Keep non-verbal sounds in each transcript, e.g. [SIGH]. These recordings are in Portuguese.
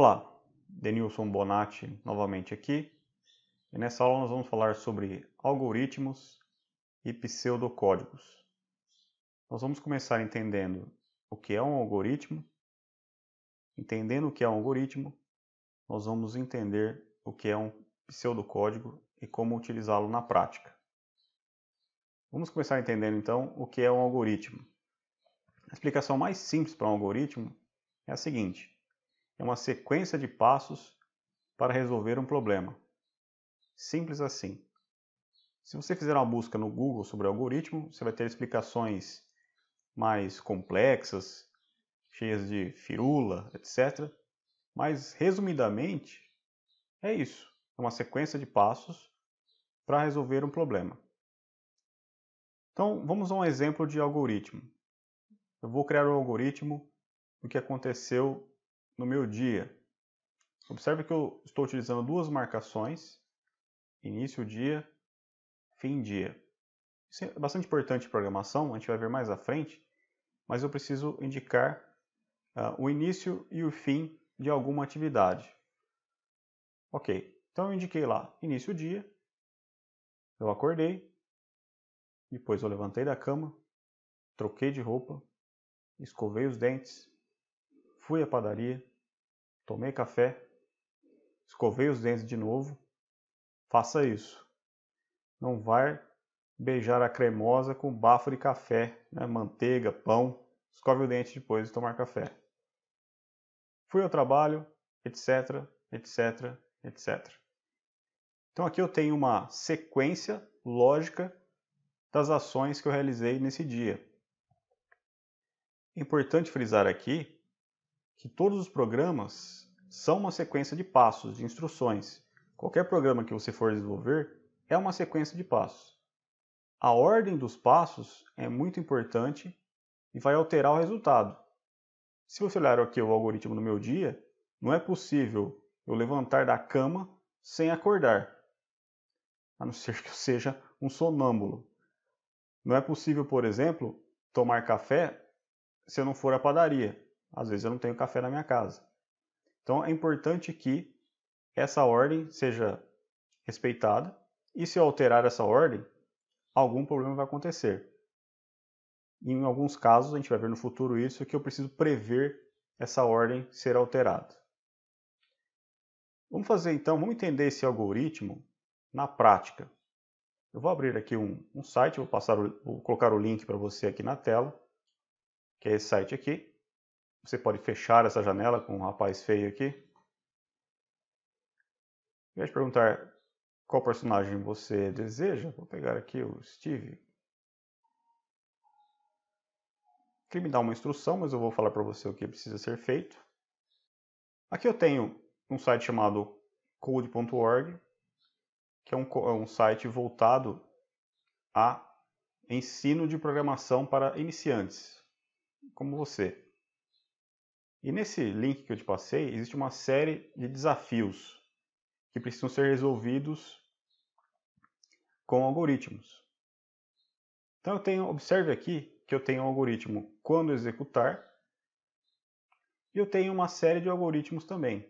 Olá, Denilson Bonatti novamente aqui. E nessa aula nós vamos falar sobre algoritmos e pseudocódigos. Nós vamos começar entendendo o que é um algoritmo. Entendendo o que é um algoritmo, nós vamos entender o que é um pseudocódigo e como utilizá-lo na prática. Vamos começar entendendo então o que é um algoritmo. A explicação mais simples para um algoritmo é a seguinte: é uma sequência de passos para resolver um problema. Simples assim. Se você fizer uma busca no Google sobre algoritmo, você vai ter explicações mais complexas, cheias de firula, etc. Mas, resumidamente, é isso. É uma sequência de passos para resolver um problema. Então, vamos a um exemplo de algoritmo. Eu vou criar um algoritmo do que aconteceu no meu dia. Observe que eu estou utilizando duas marcações, início dia, fim dia. Isso é bastante importante em programação, a gente vai ver mais à frente, mas eu preciso indicar uh, o início e o fim de alguma atividade. Ok, então eu indiquei lá início dia, eu acordei, depois eu levantei da cama, troquei de roupa, escovei os dentes, fui à padaria, tomei café, escovei os dentes de novo, faça isso. Não vai beijar a cremosa com bafo de café, né? manteiga, pão. Escove o dente depois de tomar café. Fui ao trabalho, etc, etc, etc. Então aqui eu tenho uma sequência lógica das ações que eu realizei nesse dia. É importante frisar aqui que todos os programas são uma sequência de passos, de instruções. Qualquer programa que você for desenvolver é uma sequência de passos. A ordem dos passos é muito importante e vai alterar o resultado. Se você olhar aqui o algoritmo do meu dia, não é possível eu levantar da cama sem acordar, a não ser [LAUGHS] que eu seja um sonâmbulo. Não é possível, por exemplo, tomar café se eu não for à padaria. Às vezes eu não tenho café na minha casa. Então é importante que essa ordem seja respeitada e se eu alterar essa ordem, algum problema vai acontecer. Em alguns casos, a gente vai ver no futuro isso, que eu preciso prever essa ordem ser alterada. Vamos fazer então, vamos entender esse algoritmo na prática. Eu vou abrir aqui um, um site, vou, passar o, vou colocar o link para você aqui na tela, que é esse site aqui. Você pode fechar essa janela com um rapaz feio aqui. Eu ia de perguntar qual personagem você deseja, vou pegar aqui o Steve. Ele me dá uma instrução, mas eu vou falar para você o que precisa ser feito. Aqui eu tenho um site chamado code.org, que é um, é um site voltado a ensino de programação para iniciantes, como você. E nesse link que eu te passei, existe uma série de desafios que precisam ser resolvidos com algoritmos. Então eu tenho, observe aqui que eu tenho um algoritmo quando executar e eu tenho uma série de algoritmos também,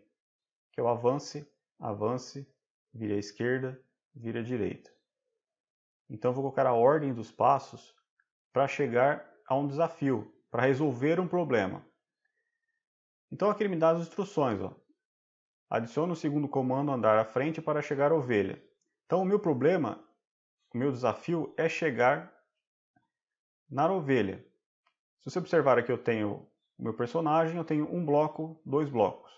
que é o avance, avance, vira à esquerda, vira à direita. Então eu vou colocar a ordem dos passos para chegar a um desafio, para resolver um problema. Então aqui ele me dá as instruções. Ó. Adiciona o segundo comando andar à frente para chegar à ovelha. Então o meu problema, o meu desafio é chegar na ovelha. Se você observar aqui eu tenho o meu personagem, eu tenho um bloco, dois blocos.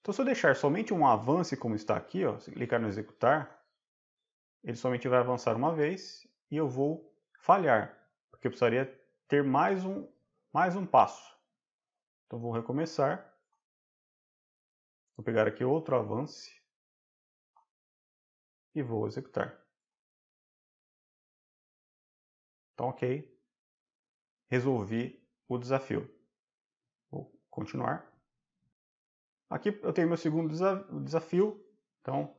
Então se eu deixar somente um avance como está aqui, ó, se clicar no executar, ele somente vai avançar uma vez e eu vou falhar, porque eu precisaria ter mais um, mais um passo. Então vou recomeçar. Vou pegar aqui outro avance e vou executar. Então, ok. Resolvi o desafio. Vou continuar. Aqui eu tenho meu segundo desafio. Então,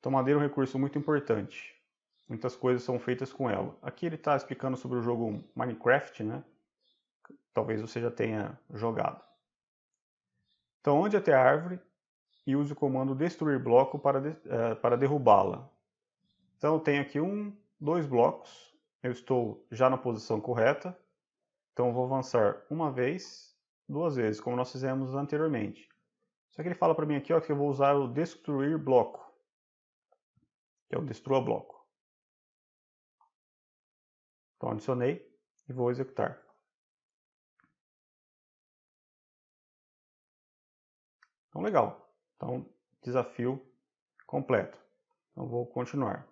tomadeira é um recurso muito importante. Muitas coisas são feitas com ela. Aqui ele está explicando sobre o jogo Minecraft, né? Talvez você já tenha jogado. Então, onde até a árvore e use o comando destruir bloco para, de, uh, para derrubá-la. Então, eu tenho aqui um, dois blocos. Eu estou já na posição correta. Então, vou avançar uma vez, duas vezes, como nós fizemos anteriormente. Só que ele fala para mim aqui ó, que eu vou usar o destruir bloco, que é o destrua bloco. Então, adicionei e vou executar. Então, legal. Então, desafio completo. Então, vou continuar.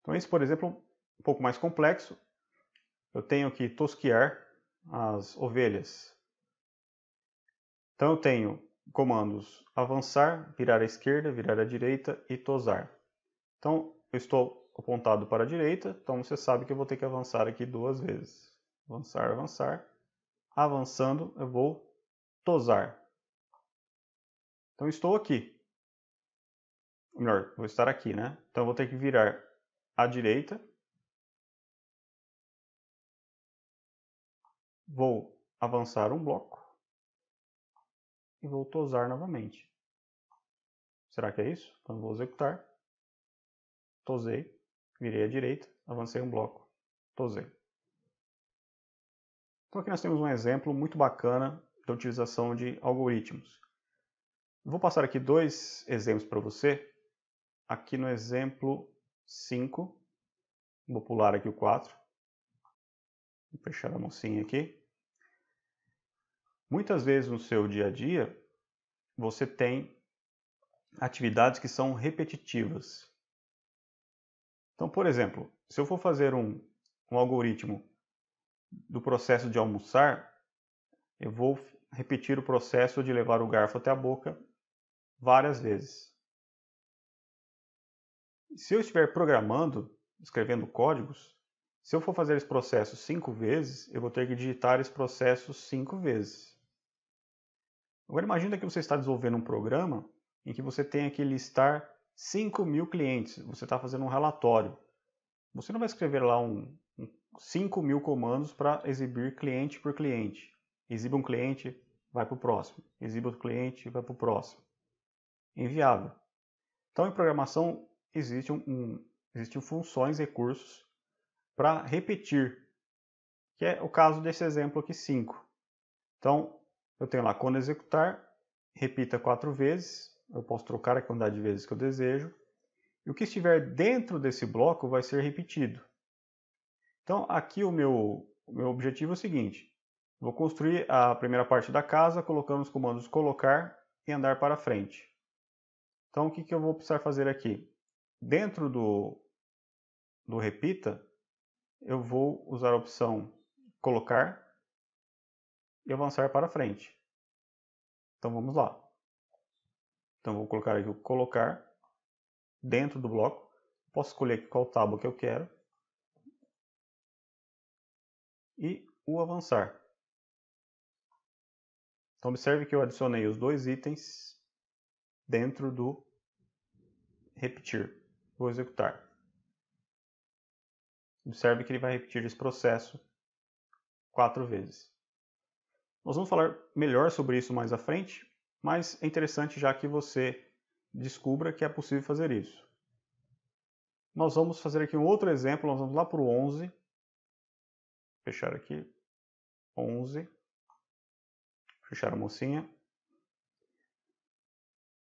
Então, esse, por exemplo, é um pouco mais complexo. Eu tenho que tosquear as ovelhas. Então, eu tenho comandos avançar, virar à esquerda, virar à direita e tosar. Então, eu estou apontado para a direita, então você sabe que eu vou ter que avançar aqui duas vezes. Avançar, avançar. Avançando, eu vou tosar. Então estou aqui. Ou melhor, vou estar aqui, né? Então vou ter que virar à direita. Vou avançar um bloco. E vou tosar novamente. Será que é isso? Então vou executar. Tosei. Virei à direita. Avancei um bloco. Tosei. Então aqui nós temos um exemplo muito bacana da utilização de algoritmos. Vou passar aqui dois exemplos para você. Aqui no exemplo 5, vou pular aqui o 4. Vou fechar a mocinha aqui. Muitas vezes no seu dia a dia, você tem atividades que são repetitivas. Então, por exemplo, se eu for fazer um, um algoritmo do processo de almoçar, eu vou repetir o processo de levar o garfo até a boca várias vezes. Se eu estiver programando, escrevendo códigos, se eu for fazer esse processo cinco vezes, eu vou ter que digitar esse processo cinco vezes. Agora imagine que você está desenvolvendo um programa em que você tem que listar 5 mil clientes, você está fazendo um relatório. Você não vai escrever lá um, um 5 mil comandos para exibir cliente por cliente. Exiba um cliente, vai para o próximo. Exiba outro cliente, vai para o próximo enviável. Então, em programação, existem, um, existem funções, recursos para repetir, que é o caso desse exemplo aqui 5. Então, eu tenho lá quando executar, repita quatro vezes, eu posso trocar a quantidade de vezes que eu desejo, e o que estiver dentro desse bloco vai ser repetido. Então, aqui o meu, o meu objetivo é o seguinte, vou construir a primeira parte da casa colocando os comandos colocar e andar para frente. Então, o que, que eu vou precisar fazer aqui? Dentro do, do repita, eu vou usar a opção colocar e avançar para frente. Então, vamos lá. Então, vou colocar aqui o colocar dentro do bloco. Posso escolher qual tábua que eu quero. E o avançar. Então, observe que eu adicionei os dois itens dentro do repetir. Vou executar. Observe que ele vai repetir esse processo quatro vezes. Nós vamos falar melhor sobre isso mais à frente, mas é interessante já que você descubra que é possível fazer isso. Nós vamos fazer aqui um outro exemplo, nós vamos lá para o 11. Fechar aqui. 11. Fechar a mocinha.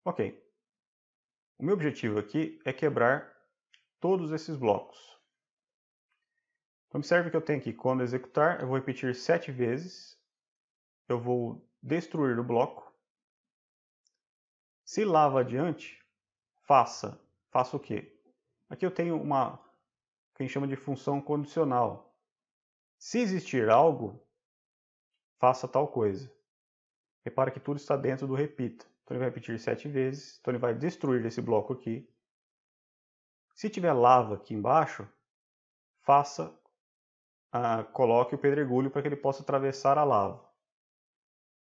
Ok. O meu objetivo aqui é quebrar todos esses blocos. Então, observe que eu tenho aqui, quando executar, eu vou repetir sete vezes, eu vou destruir o bloco. Se lava adiante, faça. Faça o quê? Aqui eu tenho uma, que a gente chama de função condicional. Se existir algo, faça tal coisa. Repara que tudo está dentro do repita. Então ele vai repetir sete vezes. Então ele vai destruir esse bloco aqui. Se tiver lava aqui embaixo, faça, ah, coloque o pedregulho para que ele possa atravessar a lava.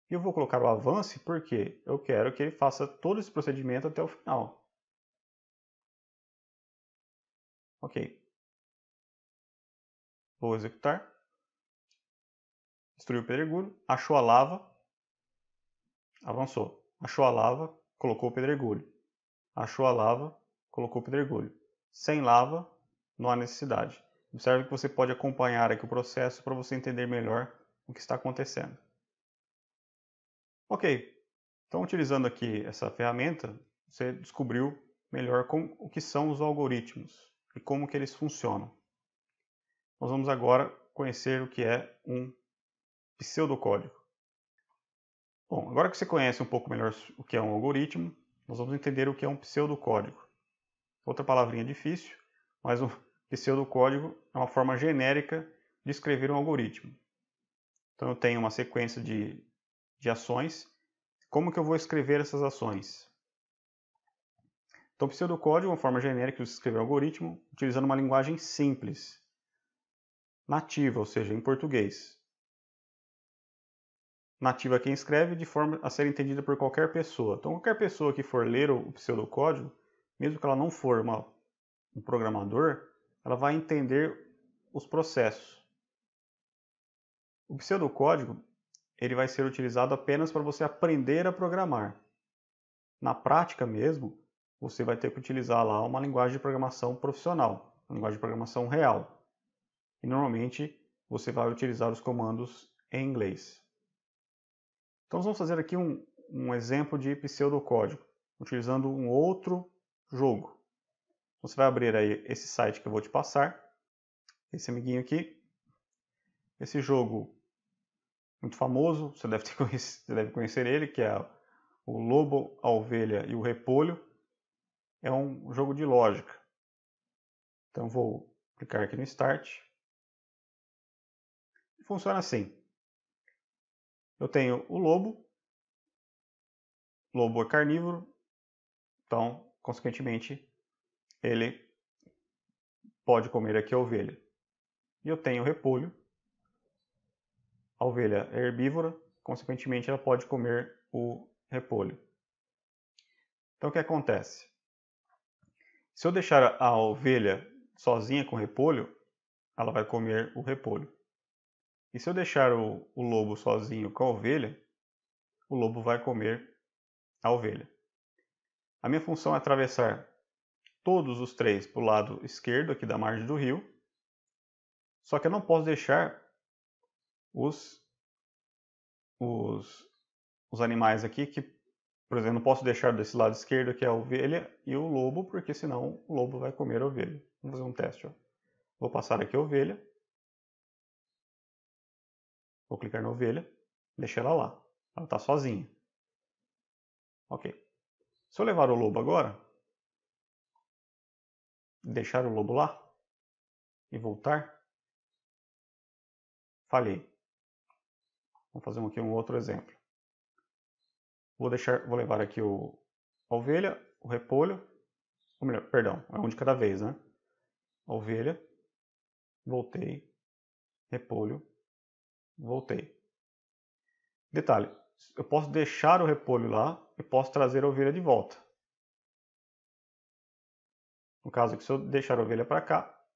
E eu vou colocar o avance porque eu quero que ele faça todo esse procedimento até o final. Ok. Vou executar. Destruiu o pedregulho, achou a lava, avançou. Achou a lava, colocou o pedregulho. Achou a lava, colocou o pedregulho. Sem lava, não há necessidade. Observe que você pode acompanhar aqui o processo para você entender melhor o que está acontecendo. Ok, então utilizando aqui essa ferramenta, você descobriu melhor com o que são os algoritmos e como que eles funcionam. Nós vamos agora conhecer o que é um pseudocódigo. Bom, agora que você conhece um pouco melhor o que é um algoritmo, nós vamos entender o que é um pseudocódigo. Outra palavrinha difícil, mas um [LAUGHS] pseudocódigo é uma forma genérica de escrever um algoritmo. Então eu tenho uma sequência de, de ações. Como que eu vou escrever essas ações? Então pseudocódigo é uma forma genérica de escrever um algoritmo utilizando uma linguagem simples, nativa, ou seja, em português nativa quem escreve, de forma a ser entendida por qualquer pessoa. Então, qualquer pessoa que for ler o pseudocódigo, mesmo que ela não for uma, um programador, ela vai entender os processos. O pseudocódigo ele vai ser utilizado apenas para você aprender a programar. Na prática mesmo, você vai ter que utilizar lá uma linguagem de programação profissional, uma linguagem de programação real. E normalmente você vai utilizar os comandos em inglês. Então vamos fazer aqui um, um exemplo de pseudocódigo, utilizando um outro jogo. Então, você vai abrir aí esse site que eu vou te passar, esse amiguinho aqui. Esse jogo muito famoso, você deve, ter [LAUGHS] conhecido, você deve conhecer ele, que é o Lobo, a Ovelha e o Repolho. É um jogo de lógica. Então vou clicar aqui no Start. Funciona assim. Eu tenho o lobo. Lobo é carnívoro. Então, consequentemente, ele pode comer aqui a ovelha. E eu tenho o repolho. A ovelha é herbívora, consequentemente ela pode comer o repolho. Então o que acontece? Se eu deixar a ovelha sozinha com o repolho, ela vai comer o repolho. E se eu deixar o, o lobo sozinho com a ovelha, o lobo vai comer a ovelha. A minha função é atravessar todos os três para o lado esquerdo aqui da margem do rio, só que eu não posso deixar os, os, os animais aqui que, por exemplo, não posso deixar desse lado esquerdo que é a ovelha e o lobo, porque senão o lobo vai comer a ovelha. Vamos fazer um teste. Ó. Vou passar aqui a ovelha. Vou clicar na ovelha, deixar ela lá. Ela está sozinha. Ok. Se eu levar o lobo agora, deixar o lobo lá e voltar, falhei. Vou fazer aqui um outro exemplo. Vou deixar, vou levar aqui o, a ovelha, o repolho, ou melhor, perdão, é um de cada vez, né? A ovelha, voltei, repolho, voltei. Detalhe, eu posso deixar o repolho lá e posso trazer a ovelha de volta. No caso que se eu deixar a ovelha para cá,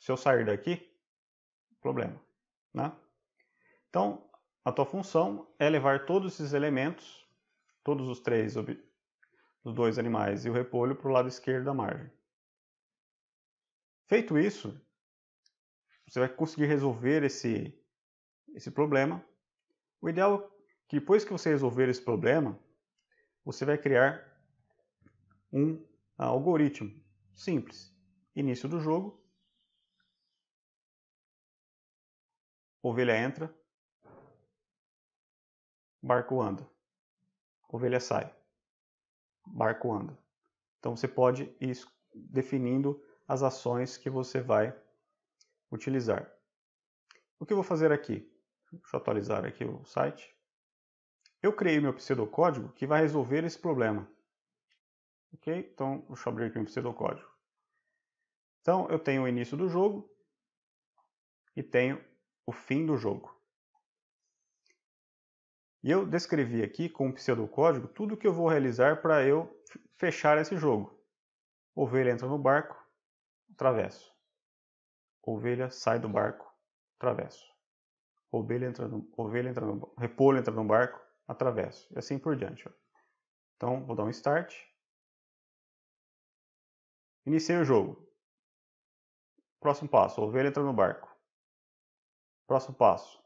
se eu sair daqui, problema, né? Então, a tua função é levar todos esses elementos, todos os três, os dois animais e o repolho para o lado esquerdo da margem. Feito isso, você vai conseguir resolver esse esse problema. O ideal é que depois que você resolver esse problema, você vai criar um ah, algoritmo simples. Início do jogo. Ovelha entra. Barco anda. Ovelha sai. Barco anda. Então você pode ir definindo as ações que você vai utilizar. O que eu vou fazer aqui? Deixa eu atualizar aqui o site. Eu criei meu pseudocódigo que vai resolver esse problema. Ok? Então, deixa eu abrir aqui o pseudocódigo. Então, eu tenho o início do jogo e tenho o fim do jogo. E eu descrevi aqui com o pseudocódigo tudo que eu vou realizar para eu fechar esse jogo. Ovelha entra no barco, travesso. Ovelha sai do barco, travesso ovelha entra no, ovelha entra no, repolho entra no barco, atravesso, e assim por diante. Ó. Então, vou dar um start. Iniciei o jogo. Próximo passo, ovelha entra no barco. Próximo passo,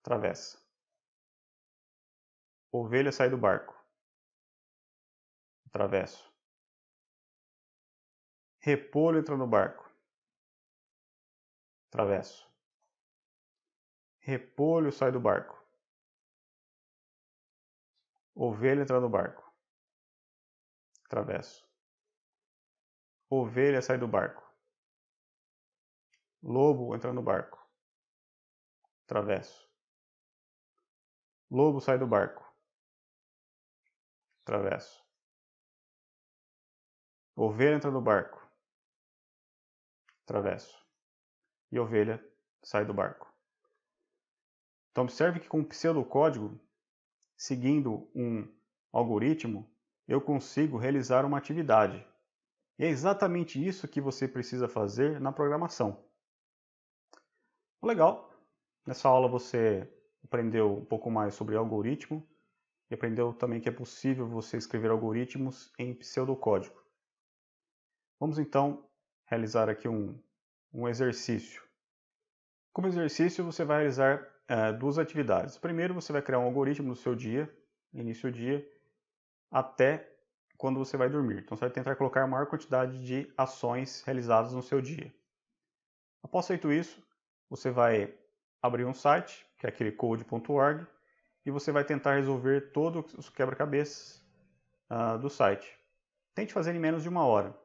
atravessa. Ovelha sai do barco. Atravesso. Repolho entra no barco. Atravesso. Repolho sai do barco. Ovelha entra no barco. Travesso. Ovelha sai do barco. Lobo entra no barco. Travesso. Lobo sai do barco. Travesso. Ovelha entra no barco. Travesso. E ovelha sai do barco. Então observe que com pseudocódigo, seguindo um algoritmo, eu consigo realizar uma atividade. E é exatamente isso que você precisa fazer na programação. Legal! Nessa aula você aprendeu um pouco mais sobre algoritmo e aprendeu também que é possível você escrever algoritmos em pseudocódigo. Vamos então realizar aqui um, um exercício. Como exercício, você vai realizar é, duas atividades. Primeiro, você vai criar um algoritmo no seu dia, início do dia, até quando você vai dormir. Então, você vai tentar colocar a maior quantidade de ações realizadas no seu dia. Após feito isso, você vai abrir um site, que é aquele code.org, e você vai tentar resolver todos os quebra-cabeças uh, do site. Tente fazer em menos de uma hora.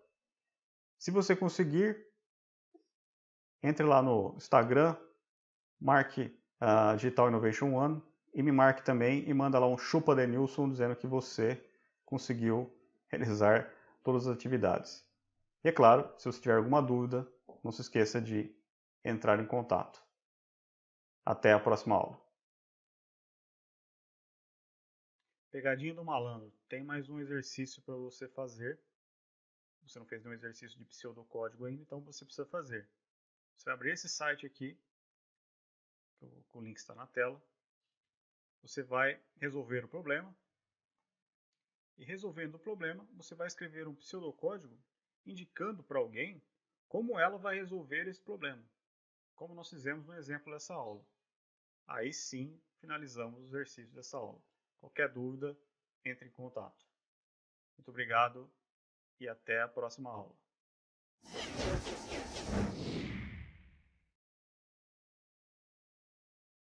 Se você conseguir, entre lá no Instagram, marque Digital Innovation One e me marque também e manda lá um chupa Nilson dizendo que você conseguiu realizar todas as atividades. E é claro, se você tiver alguma dúvida, não se esqueça de entrar em contato. Até a próxima aula. Pegadinha do malandro. Tem mais um exercício para você fazer. Você não fez nenhum exercício de pseudocódigo ainda, então você precisa fazer. Você vai abrir esse site aqui, que o, o link está na tela, você vai resolver o problema. E resolvendo o problema, você vai escrever um pseudocódigo indicando para alguém como ela vai resolver esse problema, como nós fizemos no exemplo dessa aula. Aí sim, finalizamos o exercício dessa aula. Qualquer dúvida, entre em contato. Muito obrigado e até a próxima aula.